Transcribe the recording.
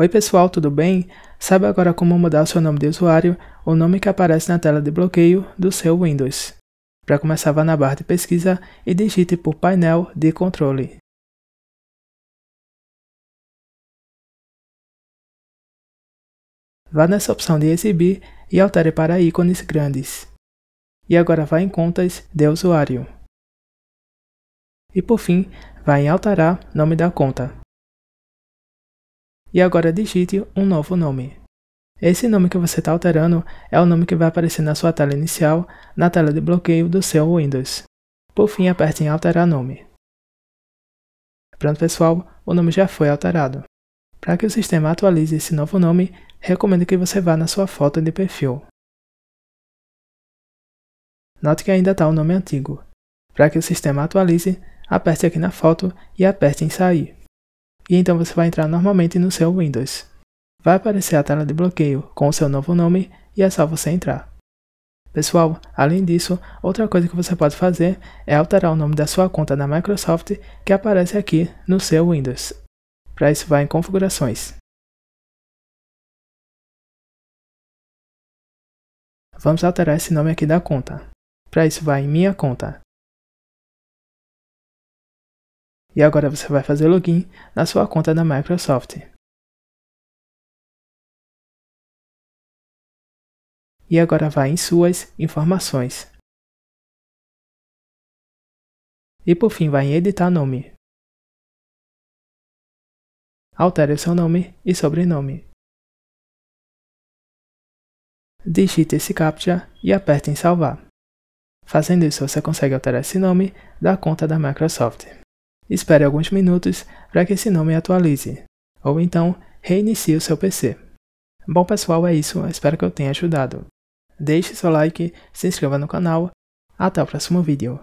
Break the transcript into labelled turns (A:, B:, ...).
A: Oi pessoal, tudo bem? Sabe agora como mudar o seu nome de usuário ou nome que aparece na tela de bloqueio do seu Windows. Para começar, vá na barra de pesquisa e
B: digite por painel de controle. Vá nessa opção de exibir e altere
A: para ícones grandes. E agora vá em contas de usuário. E por fim, vá em alterar nome da conta e agora digite um novo nome. Esse nome que você está alterando é o nome que vai aparecer na sua tela inicial, na tela de bloqueio do seu Windows. Por fim, aperte em Alterar Nome. Pronto, pessoal, o nome já foi alterado. Para que o sistema atualize esse novo nome, recomendo que você vá na sua foto de perfil. Note que ainda está o nome antigo. Para que o sistema atualize, aperte aqui na foto e aperte em Sair e então você vai entrar normalmente no seu Windows. Vai aparecer a tela de bloqueio com o seu novo nome e é só você entrar. Pessoal, além disso, outra coisa que você pode fazer é alterar o nome da sua conta na Microsoft que aparece aqui no seu Windows. Para isso, vá em
B: Configurações. Vamos alterar esse nome aqui da conta. Para isso, vá em Minha Conta. e agora você vai fazer login na sua conta da Microsoft. E agora vá em suas informações. E por fim vá em editar nome. Altere seu nome e sobrenome. Digite
A: esse captcha e aperte em salvar. Fazendo isso, você consegue alterar esse nome da conta da Microsoft. Espere alguns minutos para que esse nome atualize, ou então reinicie o seu PC. Bom pessoal, é isso, espero que eu tenha ajudado.
B: Deixe seu like, se inscreva no canal, até o próximo vídeo.